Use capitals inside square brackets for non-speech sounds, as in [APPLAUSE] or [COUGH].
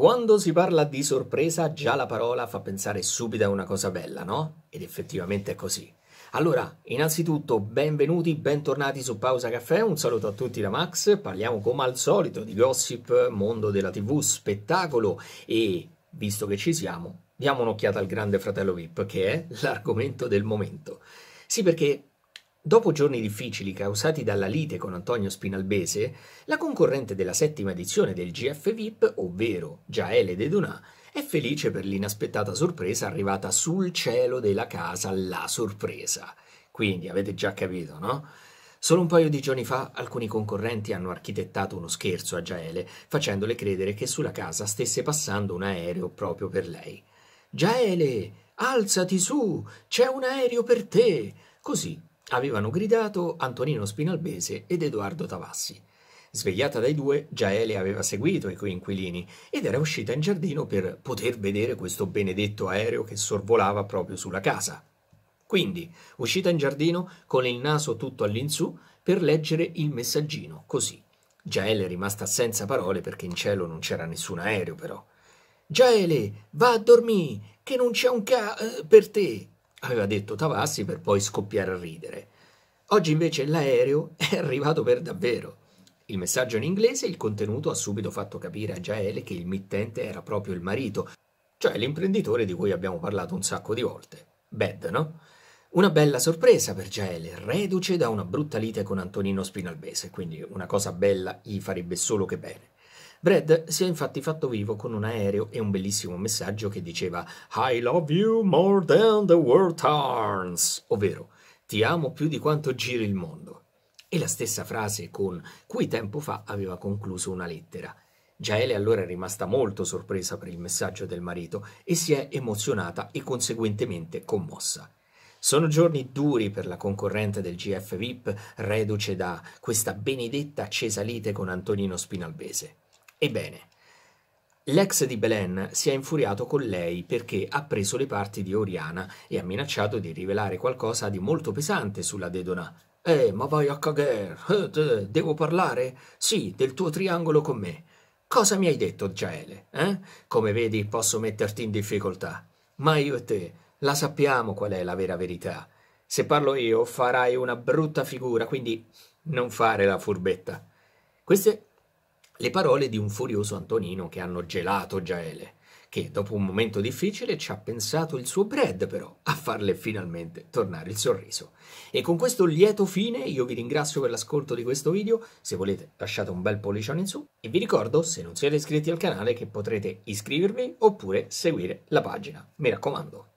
Quando si parla di sorpresa, già la parola fa pensare subito a una cosa bella, no? Ed effettivamente è così. Allora, innanzitutto benvenuti, bentornati su Pausa Caffè, un saluto a tutti da Max, parliamo come al solito di gossip, mondo della tv, spettacolo e, visto che ci siamo, diamo un'occhiata al grande fratello VIP che è l'argomento del momento. Sì perché Dopo giorni difficili causati dalla lite con Antonio Spinalbese, la concorrente della settima edizione del GF VIP, ovvero Giaele De Donà, è felice per l'inaspettata sorpresa arrivata sul cielo della casa La Sorpresa. Quindi avete già capito, no? Solo un paio di giorni fa alcuni concorrenti hanno architettato uno scherzo a Giaele, facendole credere che sulla casa stesse passando un aereo proprio per lei. Giaele, alzati su, c'è un aereo per te! Così avevano gridato Antonino Spinalbese ed Edoardo Tavassi. Svegliata dai due, Giaele aveva seguito i coinquilini ed era uscita in giardino per poter vedere questo benedetto aereo che sorvolava proprio sulla casa. Quindi, uscita in giardino con il naso tutto all'insù per leggere il messaggino, così. Giaele è rimasta senza parole perché in cielo non c'era nessun aereo, però. Giaele, va a dormire, che non c'è un ca eh, per te aveva detto Tavassi per poi scoppiare a ridere. Oggi invece l'aereo [LAUGHS] è arrivato per davvero. Il messaggio in inglese e il contenuto ha subito fatto capire a Jaele che il mittente era proprio il marito, cioè l'imprenditore di cui abbiamo parlato un sacco di volte. Bad, no? Una bella sorpresa per Jaele, reduce da una brutta lite con Antonino Spinalbese, quindi una cosa bella gli farebbe solo che bene. Brad si è infatti fatto vivo con un aereo e un bellissimo messaggio che diceva I love you more than the world turns, ovvero ti amo più di quanto giri il mondo. E la stessa frase con cui tempo fa aveva concluso una lettera. Giaele allora è rimasta molto sorpresa per il messaggio del marito e si è emozionata e conseguentemente commossa. Sono giorni duri per la concorrente del GF VIP, reduce da questa benedetta accesa lite con Antonino Spinalbese. Ebbene, l'ex di Belen si è infuriato con lei perché ha preso le parti di Oriana e ha minacciato di rivelare qualcosa di molto pesante sulla Dedona. Eh, ma vai a cagare! Eh, devo parlare? Sì, del tuo triangolo con me. Cosa mi hai detto, Giaele? Eh? Come vedi, posso metterti in difficoltà. Ma io e te la sappiamo qual è la vera verità. Se parlo io, farai una brutta figura, quindi non fare la furbetta. Queste le parole di un furioso Antonino che hanno gelato Giaele, che dopo un momento difficile ci ha pensato il suo bread però a farle finalmente tornare il sorriso. E con questo lieto fine io vi ringrazio per l'ascolto di questo video, se volete lasciate un bel pollicione in su e vi ricordo se non siete iscritti al canale che potrete iscrivervi oppure seguire la pagina. Mi raccomando.